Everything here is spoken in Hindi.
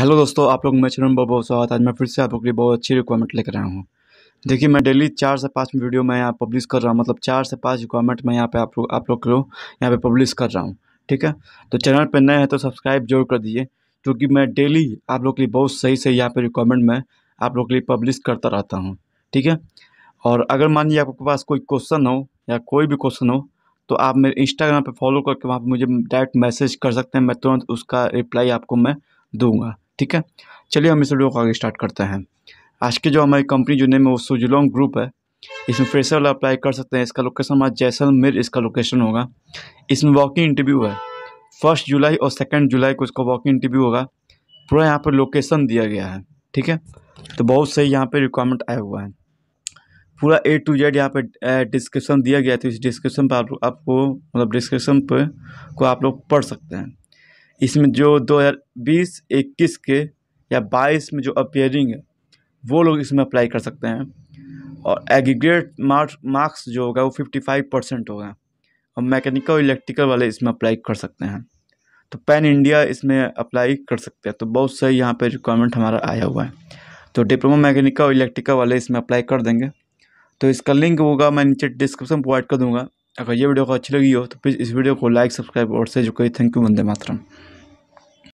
हेलो दोस्तों आप लोग मैं चरण बहुत बहुत स्वागत आज मैं फिर से आप लोग के लिए बहुत अच्छी रिक्वायरमेंट लेकर आया हूँ देखिए मैं डेली चार से पाँच वीडियो मैं यहाँ पब्लिश कर रहा हूँ मतलब चार से पाँच रिक्वायरमेंट मैं यहाँ पे आप लोग आप लोग को यहाँ पे पब्लिश कर रहा हूँ ठीक है तो चैनल पर नए हैं तो सब्सक्राइब जरूर कर दीजिए क्योंकि मैं डेली आप लोग के लिए बहुत सही सही यहाँ पर रिक्वायरमेंट मैं आप लोग के लिए पब्लिश करता रहता हूँ ठीक है और अगर मान लीजिए आपके पास कोई क्वेश्चन हो या कोई भी क्वेश्चन हो तो आप मेरे इंस्टाग्राम पर फॉलो करके वहाँ पर मुझे डायरेक्ट मैसेज कर सकते हैं मैं तुरंत उसका रिप्लाई आपको मैं दूंगा ठीक है चलिए हम इस वीडियो को आगे स्टार्ट करते हैं आज के जो हमारी कंपनी जो नेम है वो सुजलोंग ग्रुप है इसमें फ्रेशर वाला अप्लाई कर सकते हैं इसका लोकेशन हमारा जैसलमेर इसका लोकेशन होगा इसमें वॉकिंग इंटरव्यू है फर्स्ट जुलाई और सेकेंड जुलाई को इसका वॉकिंग इंटरव्यू होगा पूरा यहाँ पर लोकेशन दिया गया है ठीक है तो बहुत सही यहाँ पर रिक्वायरमेंट आया हुआ है पूरा ए टू जेड यहाँ पे डिस्क्रिप्शन दिया गया था इस डिस्क्रिप्शन पर आप लोग आपको मतलब डिस्क्रिप्शन पर को आप लोग पढ़ सकते हैं इसमें जो दो हज़ार बीस इक्कीस के या बाईस में जो अपेयरिंग है वो लोग इसमें अप्लाई कर सकते हैं और एग्रीग्रेट मार्क्स मार्क्स जो होगा वो फिफ्टी फाइव परसेंट होगा और मैकेनिकल और इलेक्ट्रिकल वाले इसमें अप्लाई कर सकते हैं तो पैन इंडिया इसमें अप्लाई कर सकते हैं तो बहुत सही यहाँ पे रिक्वायरमेंट हमारा आया हुआ है तो डिप्लोमा मैकेनिकल और इलेक्ट्रिकल वाले इसमें अप्लाई कर देंगे तो इसका लिंक होगा मैं नीचे डिस्क्रिप्शन प्रोवाइड कर दूँगा अगर ये वीडियो को अच्छी लगी हो तो प्लीज़ इस वीडियो को लाइक सब्सक्राइब और से जो कही थैंक यू वंदे मातरम